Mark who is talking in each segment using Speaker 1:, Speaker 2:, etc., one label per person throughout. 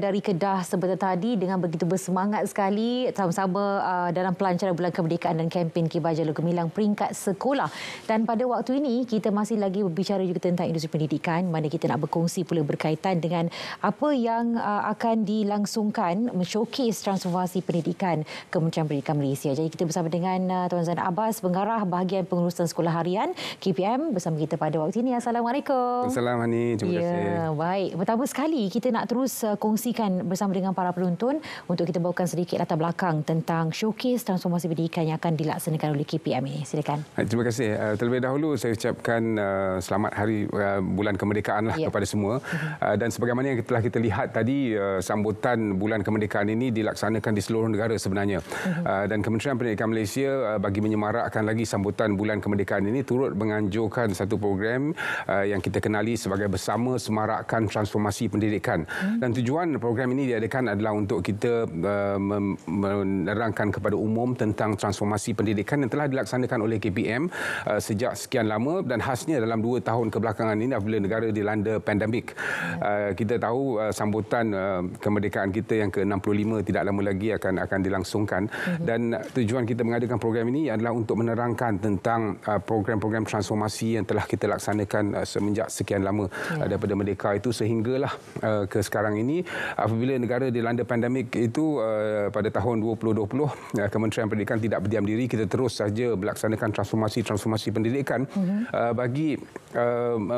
Speaker 1: dari Kedah sebentar tadi dengan begitu bersemangat sekali sama-sama uh, dalam pelancaran Bulan Kemerdekaan dan kempen Kibajalo Gemilang peringkat sekolah. Dan pada waktu ini kita masih lagi berbicara juga tentang industri pendidikan mana kita nak berkongsi pula berkaitan dengan apa yang uh, akan dilangsungkan showcase transformasi pendidikan Kementerian Pendidikan Malaysia. Jadi kita bersama dengan uh, Tuan Zain Abbas, pengarah bahagian pengurusan sekolah harian KPM bersama kita pada waktu ini. Assalamualaikum.
Speaker 2: Assalamualaikum. Terima ya, kasih. Ya,
Speaker 1: baik. Pertama sekali kita nak terus uh, kongsi kongsikan bersama dengan para penonton untuk kita bawakan sedikit latar belakang tentang showcase transformasi pendidikan yang akan dilaksanakan oleh KPM ini. Silakan.
Speaker 2: Terima kasih. Eh, terlebih dahulu saya ucapkan eh, selamat hari eh, bulan kemerdekaan lah ya. kepada semua. Dan sebagaimana yang telah kita lihat tadi, sambutan bulan kemerdekaan ini dilaksanakan di seluruh negara sebenarnya. Mhm. Dan Kementerian Pendidikan Malaysia bagi menyemarakkan lagi sambutan bulan kemerdekaan ini turut menganjurkan satu program yang kita kenali sebagai Bersama Semarakkan Transformasi Pendidikan. Mhm. Dan tujuan program ini diadakan adalah untuk kita uh, menerangkan kepada umum tentang transformasi pendidikan yang telah dilaksanakan oleh KPM uh, sejak sekian lama dan khasnya dalam dua tahun kebelakangan ini apabila negara dilanda pandemik. Uh, kita tahu uh, sambutan uh, kemerdekaan kita yang ke-65 tidak lama lagi akan akan dilangsungkan mhm. dan tujuan kita mengadakan program ini adalah untuk menerangkan tentang uh, program-program transformasi yang telah kita laksanakan uh, semenjak sekian lama ya. uh, daripada merdeka itu sehinggalah uh, ke sekarang ini uh, apabila negara dilanda pandemik itu uh, pada tahun 2020 uh, Kementerian Pendidikan tidak berdiam diri kita terus saja melaksanakan transformasi-transformasi pendidikan mhm. uh, bagi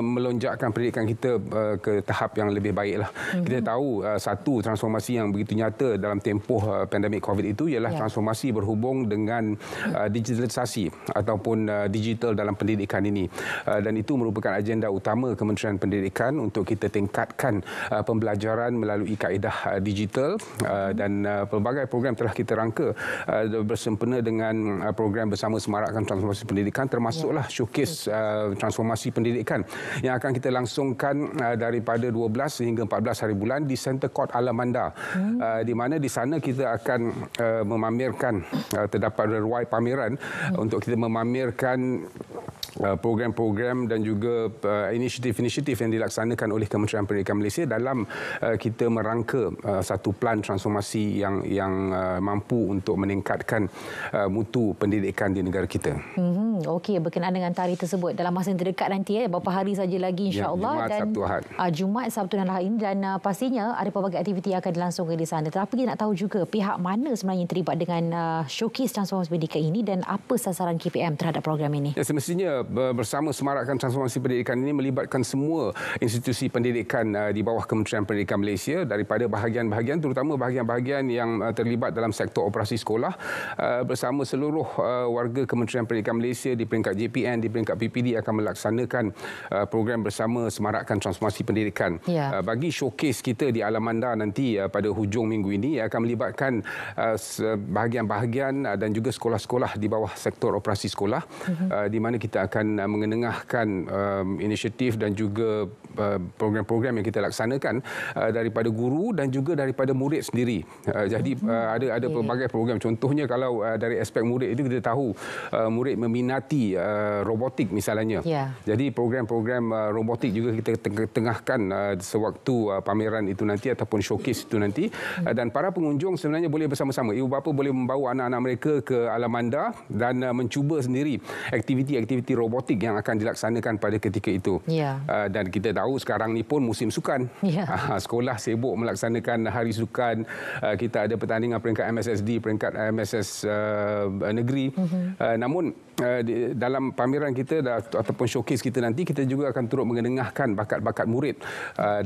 Speaker 2: melonjakkan pendidikan kita ke tahap yang lebih baiklah. Mhm. Kita tahu satu transformasi yang begitu nyata dalam tempoh pandemik Covid itu ialah ya. transformasi berhubung dengan digitalisasi ataupun digital dalam pendidikan ini dan itu merupakan agenda utama Kementerian Pendidikan untuk kita tingkatkan pembelajaran melalui melalui kaedah uh, digital uh, dan uh, pelbagai program telah kita rangka bersempena dengan program bersama semarakkan transformasi pendidikan termasuklah ya. showcase transformasi pendidikan yang akan kita langsungkan daripada 12 sehingga 14 hari bulan di Center Court Alamanda hmm. di mana di sana kita akan memamerkan terdapat ruai pameran hmm. untuk kita memamerkan Uh, program-program dan juga uh, inisiatif-inisiatif yang dilaksanakan oleh Kementerian Pendidikan Malaysia dalam uh, kita merangka satu plan transformasi yang yang mampu untuk meningkatkan mutu pendidikan di negara kita.
Speaker 1: Hmm, okey, berkenaan dengan tarikh tersebut dalam masa yang terdekat nanti ya, beberapa hari saja lagi ya, insyaallah ya, Jumaat, dan Sabtu, Ahad. Jumaat, Sabtu dan Ahad dan pastinya ada pelbagai aktiviti yang akan dilangsungkan di sana. Tetapi kita nak tahu juga pihak mana sebenarnya terlibat dengan showcase transformasi pendidikan ini dan apa sasaran KPM terhadap program ini.
Speaker 2: Ya, semestinya bersama semarakkan transformasi pendidikan ini melibatkan semua institusi pendidikan uh, di bawah Kementerian Pendidikan Malaysia daripada bahagian-bahagian terutama bahagian-bahagian yang uh, terlibat dalam sektor operasi sekolah uh, bersama seluruh uh, warga Kementerian Pendidikan Malaysia di peringkat JPN di peringkat PPD akan melaksanakan uh, program bersama semarakkan transformasi pendidikan ya. uh, bagi showcase kita di Alamanda nanti uh, pada hujung minggu ini akan melibatkan uh, bahagian-bahagian uh, dan juga sekolah-sekolah di bawah sektor operasi sekolah uh-huh. uh, di mana kita akan akan eh, mengenengahkan um, inisiatif dan juga uh, program-program yang kita laksanakan uh, daripada guru dan juga daripada murid sendiri. Uh, jadi hmm. uh, ada ada pelbagai program. Contohnya kalau uh, dari aspek murid itu kita tahu uh, murid meminati uh, robotik misalnya. Yeah. Jadi program-program uh, robotik juga kita tengahkan uh, sewaktu uh, pameran itu nanti ataupun showcase itu nanti hmm. uh, dan para pengunjung sebenarnya boleh bersama-sama ibu bapa boleh membawa anak-anak mereka ke alam anda dan uh, mencuba sendiri aktiviti-aktiviti robotik robotik yang akan dilaksanakan pada ketika itu. Ya. Ah, dan kita tahu sekarang ni pun musim sukan. Ya. Ah, sekolah sibuk melaksanakan hari sukan. Ah, kita ada pertandingan peringkat MSSD, peringkat MSS negeri. Uh mhm. -huh. namun dalam pameran kita ataupun showcase kita nanti, kita juga akan turut mengenengahkan bakat-bakat murid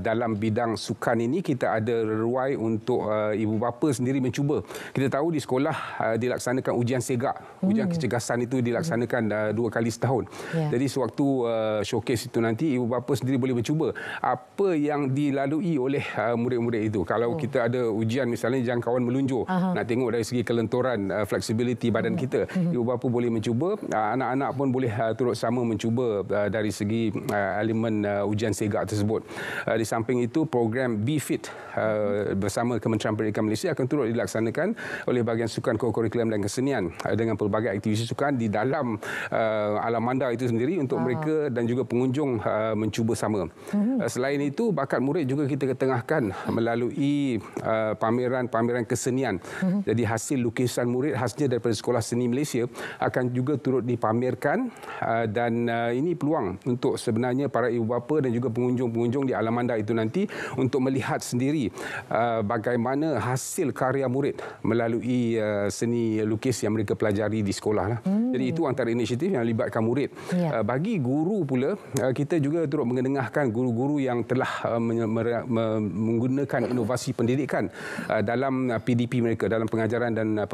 Speaker 2: dalam bidang sukan ini. Kita ada ruai untuk ibu bapa sendiri mencuba. Kita tahu di sekolah dilaksanakan ujian segak. Ujian hmm. kecegasan itu dilaksanakan dua kali setahun. Ya. Jadi sewaktu uh, showcase itu nanti ibu bapa sendiri boleh mencuba apa yang dilalui oleh uh, murid-murid itu. Kalau oh. kita ada ujian misalnya jangkauan melunjur, uh-huh. nak tengok dari segi kelenturan, uh, flexibility badan uh-huh. kita, ibu bapa boleh mencuba, uh, anak-anak pun boleh uh, turut sama mencuba uh, dari segi uh, elemen uh, ujian segak tersebut. Uh, di samping itu program Be Fit uh, bersama Kementerian Pendidikan Malaysia akan turut dilaksanakan oleh bahagian sukan kurikulum dan kesenian uh, dengan pelbagai aktiviti sukan di dalam uh, alam bandar itu sendiri untuk ha. mereka dan juga pengunjung uh, mencuba sama. Hmm. selain itu, bakat murid juga kita ketengahkan melalui eh, pameran-pameran uh, kesenian. Hmm. Jadi hasil lukisan murid khasnya daripada Sekolah Seni Malaysia akan juga turut dipamerkan uh, dan uh, ini peluang untuk sebenarnya para ibu bapa dan juga pengunjung-pengunjung di alam anda itu nanti untuk melihat sendiri uh, bagaimana hasil karya murid melalui uh, seni lukis yang mereka pelajari di sekolah. Lah. Hmm. Jadi itu antara inisiatif yang melibatkan murid COVID. Ya. Uh, bagi guru pula, uh, kita juga turut mengedengahkan guru-guru yang telah uh, menggunakan inovasi pendidikan uh, dalam PDP mereka, dalam pengajaran dan uh,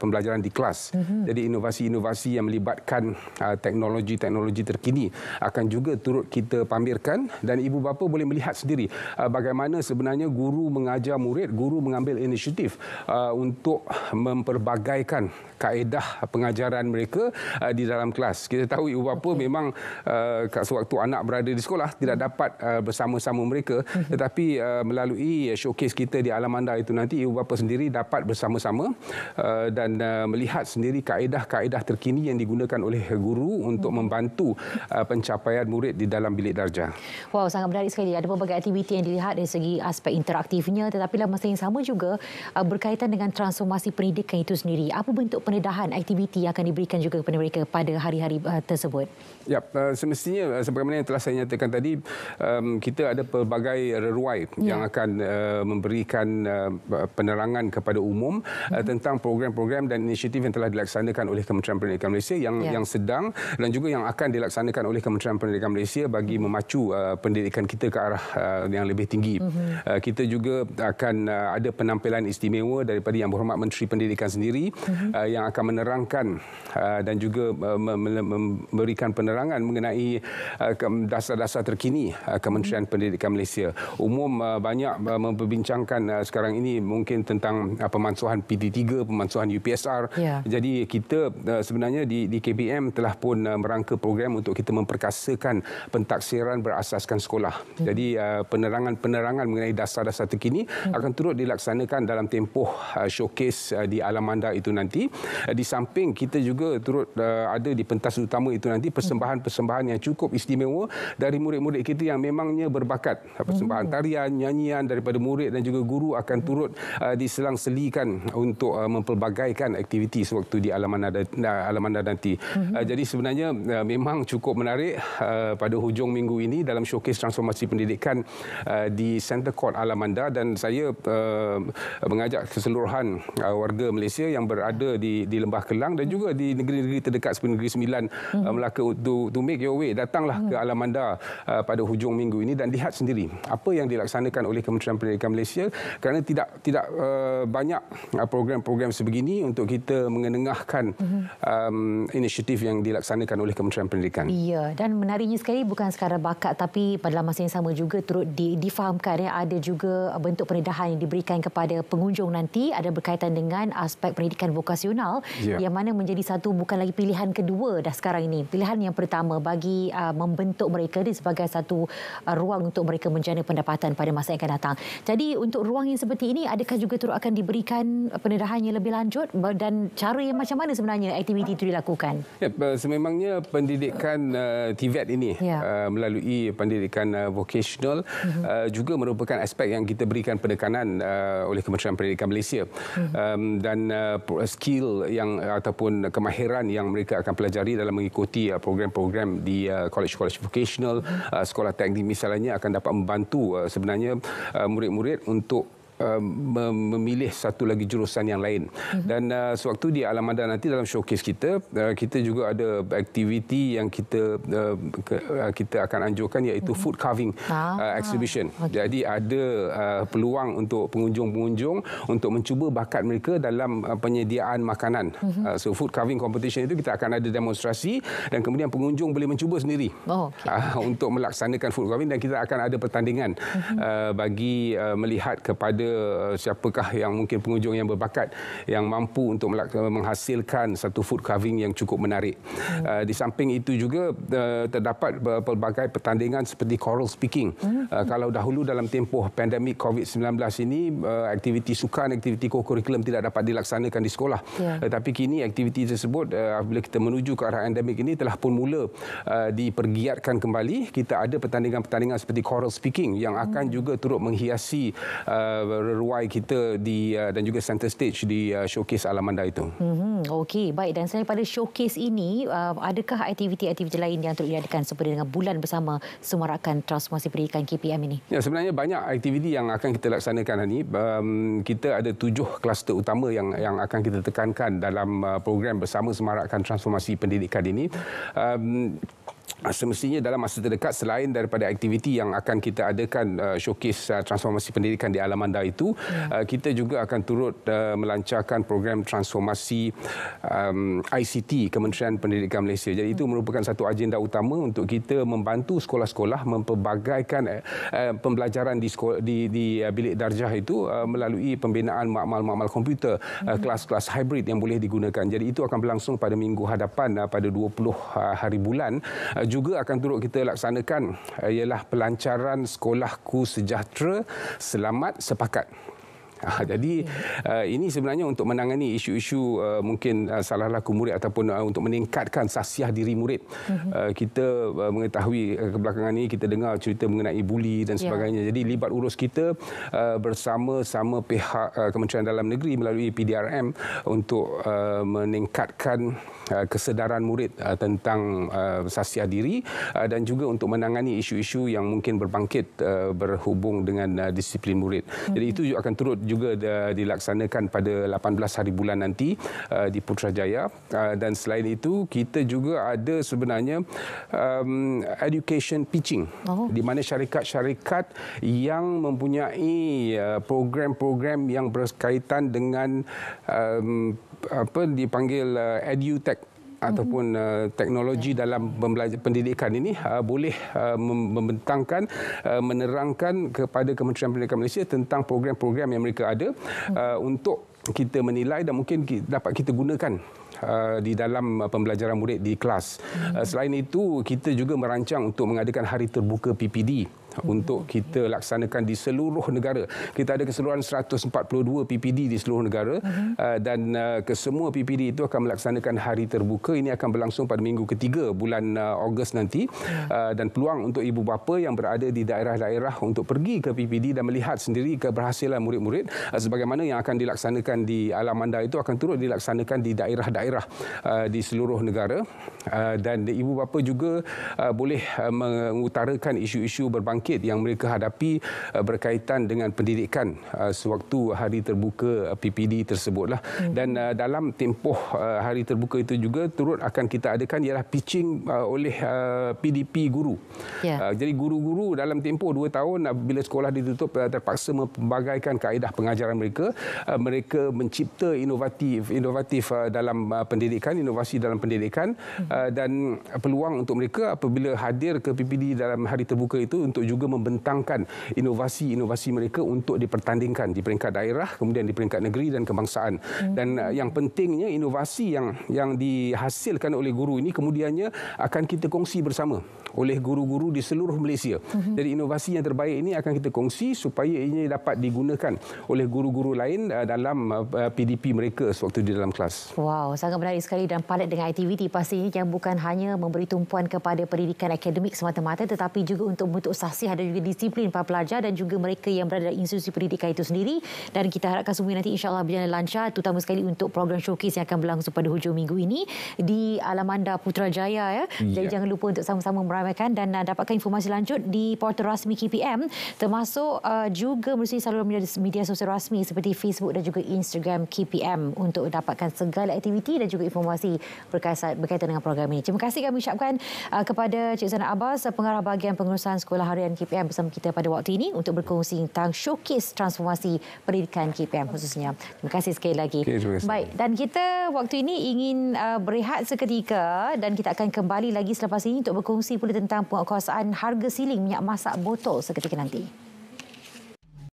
Speaker 2: pembelajaran di kelas. Uh mhm. -huh. Jadi inovasi-inovasi yang melibatkan teknologi-teknologi uh, terkini akan juga turut kita pamerkan dan ibu bapa boleh melihat sendiri uh, bagaimana sebenarnya guru mengajar murid, guru mengambil inisiatif uh, untuk memperbagaikan kaedah pengajaran mereka uh, di dalam kelas. Kita tahu ibu bapa memang uh, sewaktu anak berada di sekolah tidak hmm. dapat uh, bersama-sama mereka hmm. tetapi uh, melalui uh, showcase kita di alam anda itu nanti ibu bapa sendiri dapat bersama-sama uh, dan uh, melihat sendiri kaedah-kaedah terkini yang digunakan oleh guru untuk hmm membantu uh, pencapaian murid di dalam bilik darjah.
Speaker 1: Wow, sangat menarik sekali. Ada pelbagai aktiviti yang dilihat dari segi aspek interaktifnya tetapi dalam masa yang sama juga uh, berkaitan dengan transformasi pendidikan itu sendiri. Apa bentuk pendedahan aktiviti yang akan diberikan juga kepada mereka pada hari-hari uh, tersebut? tersebut?
Speaker 2: Ya, semestinya eh, sebagaimana yang telah saya nyatakan tadi, kita ada pelbagai reruai ya. yang akan eh, memberikan penerangan kepada umum ya. tentang program-program dan inisiatif yang telah dilaksanakan oleh Kementerian Pendidikan Malaysia yang ya. yang sedang dan juga yang akan dilaksanakan oleh Kementerian Pendidikan Malaysia bagi mhm. memacu pendidikan kita ke arah yang lebih tinggi. Ya. Kita juga akan ada penampilan istimewa daripada Yang Berhormat Menteri Pendidikan sendiri ya. yang akan menerangkan dan juga memberikan penerangan mengenai uh, dasar-dasar terkini uh, Kementerian Pendidikan Malaysia. Umum uh, banyak memperbincangkan sekarang ini mungkin tentang pemansuhan PD3, pemansuhan UPSR. Ya. Jadi kita sebenarnya di, di KBM telah pun merangka program untuk kita memperkasakan pentaksiran berasaskan sekolah. Hmm. Jadi penerangan-penerangan mengenai dasar-dasar terkini hmm. akan turut dilaksanakan dalam tempoh showcase di Alamanda itu nanti. Di samping kita juga turut ada di pentas utama itu itu nanti persembahan-persembahan yang cukup istimewa dari murid-murid kita yang memangnya berbakat. Persembahan hmm. tarian, nyanyian daripada murid dan juga guru akan turut uh, diselang-selikan untuk uh, mempelbagaikan aktiviti sewaktu di alaman ada nah, alaman nanti. Hmm. Uh, jadi sebenarnya uh, memang cukup menarik uh, pada hujung minggu ini dalam showcase transformasi pendidikan uh, di Centre Court Alamanda dan saya uh, mengajak keseluruhan uh, warga Malaysia yang berada di di Lembah Kelang dan juga di negeri-negeri terdekat seperti negeri 9 uh, hmm. Melaka to, to make your way. Datanglah hmm. ke Alam Manda uh, pada hujung minggu ini dan lihat sendiri apa yang dilaksanakan oleh Kementerian Pendidikan Malaysia kerana tidak tidak uh, banyak uh, program-program sebegini untuk kita mengenengahkan hmm. um, inisiatif yang dilaksanakan oleh Kementerian Pendidikan.
Speaker 1: Ya, dan menariknya sekali bukan sekadar bakat tapi pada masa yang sama juga turut di, difahamkan ya, ada juga bentuk pendedahan yang diberikan kepada pengunjung nanti ada berkaitan dengan aspek pendidikan vokasional ya. yang mana menjadi satu bukan lagi pilihan kedua dah sekarang ini pilihan yang pertama bagi uh, membentuk mereka ini sebagai satu uh, ruang untuk mereka menjana pendapatan pada masa yang akan datang. Jadi untuk ruang yang seperti ini, adakah juga turut akan diberikan pendedahan yang lebih lanjut dan cara yang macam mana sebenarnya aktiviti itu dilakukan?
Speaker 2: Ya, sememangnya pendidikan uh, TVET ini ya. uh, melalui pendidikan uh, vocational uh mhm. -huh. uh, juga merupakan aspek yang kita berikan penekanan uh, oleh Kementerian Pendidikan Malaysia. Uh mhm. -huh. um, dan uh, skill yang ataupun kemahiran yang mereka akan pelajari dalam mengikuti mengikuti uh, program-program uh, di college-college uh, vocational, uh, sekolah teknik misalnya akan dapat membantu uh, sebenarnya uh, murid-murid uh, untuk Uh, memilih satu lagi jurusan yang lain. Mm-hmm. Dan uh, sewaktu di Alamanda nanti dalam showcase kita, uh, kita juga ada aktiviti yang kita uh, ke, uh, kita akan anjurkan iaitu mm-hmm. food carving uh, ah, uh, exhibition. Okay. Jadi ada uh, peluang untuk pengunjung-pengunjung untuk mencuba bakat mereka dalam uh, penyediaan makanan. Mm-hmm. Uh, so food carving competition itu kita akan ada demonstrasi dan kemudian pengunjung boleh mencuba sendiri oh, okay. uh, ah, untuk melaksanakan food carving dan kita akan ada pertandingan mm-hmm. uh, bagi uh, melihat kepada Eh, siapakah yang mungkin pengunjung yang berbakat yang mampu untuk menghasilkan satu food carving yang cukup menarik. Hmm. Uh, di samping itu juga uh, terdapat pelbagai pertandingan seperti coral speaking. Hmm. Uh, kalau dahulu dalam tempoh pandemik COVID-19 ini uh, aktiviti sukan, aktiviti kurikulum tidak dapat dilaksanakan di sekolah. Tetapi ya. yeah. uh, kini aktiviti tersebut uh, bila kita menuju ke arah endemik ini telah pun mula uh, dipergiatkan kembali. Kita ada pertandingan-pertandingan seperti coral speaking yang akan hmm. juga turut menghiasi Uh, ruai kita di uh, dan juga center stage di uh, showcase Alamanda itu.
Speaker 1: Mm-hmm. Okey, baik. Dan selain pada showcase ini, uh, adakah aktiviti-aktiviti lain yang turut diadakan seperti dengan bulan bersama semarakan transformasi pendidikan KPM ini?
Speaker 2: Ya, sebenarnya banyak aktiviti yang akan kita laksanakan hari ini. Um, kita ada tujuh kluster utama yang yang akan kita tekankan dalam uh, program bersama semarakan transformasi pendidikan ini. Um, Ah, semestinya dalam masa terdekat selain daripada aktiviti yang akan kita adakan uh, showcase uh, transformasi pendidikan di Alamanda itu ya. uh, kita juga akan turut uh, melancarkan program transformasi um, ICT Kementerian Pendidikan Malaysia jadi hmm. itu merupakan satu agenda utama untuk kita membantu sekolah-sekolah memperbagaikan uh, pembelajaran di sekolah, di, di uh, bilik darjah itu uh, melalui pembinaan makmal-makmal komputer hmm. uh, kelas-kelas hybrid yang boleh digunakan jadi itu akan berlangsung pada minggu hadapan uh, pada 20 uh, hari bulan uh, juga akan turut kita laksanakan eh, ialah pelancaran Sekolahku Sejahtera Selamat Sepakat. Ha, jadi ya. uh, ini sebenarnya untuk menangani isu-isu uh, mungkin uh, salah laku murid ataupun uh, untuk meningkatkan sasiah diri murid. Uh-huh. Uh, kita uh, mengetahui uh, kebelakangan ini kita dengar cerita mengenai buli dan ya. sebagainya. Ya. Jadi libat urus kita uh, bersama-sama pihak uh, Kementerian Dalam Negeri melalui PDRM untuk uh, meningkatkan uh, kesedaran murid uh, tentang uh, sasiah diri dan juga untuk menangani isu-isu yang mungkin berbangkit berhubung dengan disiplin murid. Jadi hmm. itu juga akan turut juga juga uh, dilaksanakan pada 18 hari bulan nanti uh, di Putrajaya uh, dan selain itu kita juga ada sebenarnya um, education pitching oh. di mana syarikat-syarikat yang mempunyai uh, program-program yang berkaitan dengan um, apa dipanggil uh, edutech Mm-hmm. ataupun uh, teknologi ya. dalam pendidikan ini uh, boleh uh, membentangkan uh, menerangkan kepada Kementerian Pendidikan Malaysia tentang program-program yang mereka ada hmm. uh, untuk kita menilai dan mungkin kita, dapat kita gunakan Uh, di dalam uh, pembelajaran murid di kelas. Hmm. Uh, selain itu, kita juga merancang untuk mengadakan hari terbuka PPD. Uh, Hmm. untuk kita laksanakan di seluruh negara. Kita ada keseluruhan 142 PPD di seluruh negara uh-huh. dan uh, kesemua PPD itu akan melaksanakan hari terbuka. Ini akan berlangsung pada minggu ketiga bulan uh, Ogos nanti hmm. uh, dan peluang untuk ibu bapa yang berada di daerah-daerah untuk pergi ke PPD dan melihat sendiri keberhasilan murid-murid sebagaimana yang akan dilaksanakan di Alamanda itu akan turut dilaksanakan di daerah-daerah di seluruh negara dan ibu bapa juga boleh mengutarakan isu-isu berbangsa bangkit yang mereka hadapi uh, berkaitan dengan pendidikan uh, sewaktu hari terbuka uh, PPD tersebutlah hmm. dan dalam tempoh hari terbuka itu juga turut akan kita adakan ialah pitching oleh PDP guru. Ya. Jadi guru-guru dalam tempoh dua tahun bila sekolah ditutup terpaksa membagaikan kaedah pengajaran mereka, mereka mencipta inovatif inovatif dalam pendidikan, inovasi dalam pendidikan hmm. dan peluang untuk mereka apabila hadir ke PPD dalam hari terbuka itu untuk juga membentangkan inovasi-inovasi mereka untuk dipertandingkan di peringkat daerah kemudian di peringkat negeri dan kebangsaan hmm. dan uh, yang pentingnya inovasi yang yang dihasilkan oleh guru ini kemudiannya akan kita kongsi bersama oleh guru-guru di seluruh Malaysia. Hmm. Jadi inovasi yang terbaik ini akan kita kongsi supaya ini dapat digunakan oleh guru-guru lain uh, dalam PDP uh, mereka sewaktu di dalam kelas.
Speaker 1: Wow, sangat menarik sekali dan padat dengan aktiviti pastinya yang bukan hanya memberi tumpuan kepada pendidikan akademik semata-mata tetapi juga untuk membentuk sasi kasih dan juga disiplin para pelajar dan juga mereka yang berada dalam institusi pendidikan itu sendiri dan kita harapkan semua nanti insyaAllah berjalan lancar terutama sekali untuk program showcase yang akan berlangsung pada hujung minggu ini di Alamanda Putrajaya ya. jadi ya. jangan lupa untuk sama-sama meramaikan dan uh, dapatkan informasi lanjut di portal rasmi KPM termasuk uh, juga melalui saluran media, media sosial rasmi seperti Facebook dan juga Instagram KPM untuk dapatkan segala aktiviti dan juga informasi berkaitan, berkaitan dengan program ini terima kasih kami ucapkan uh, kepada Cik Zana Abbas pengarah bahagian pengurusan sekolah harian KPM bersama kita pada waktu ini untuk berkongsi tentang showcase transformasi pendidikan KPM khususnya. Terima kasih sekali lagi. Okay, Baik, dan kita waktu ini ingin uh, berehat seketika dan kita akan kembali lagi selepas ini untuk berkongsi pula tentang penguatkuasaan harga siling minyak masak botol seketika nanti.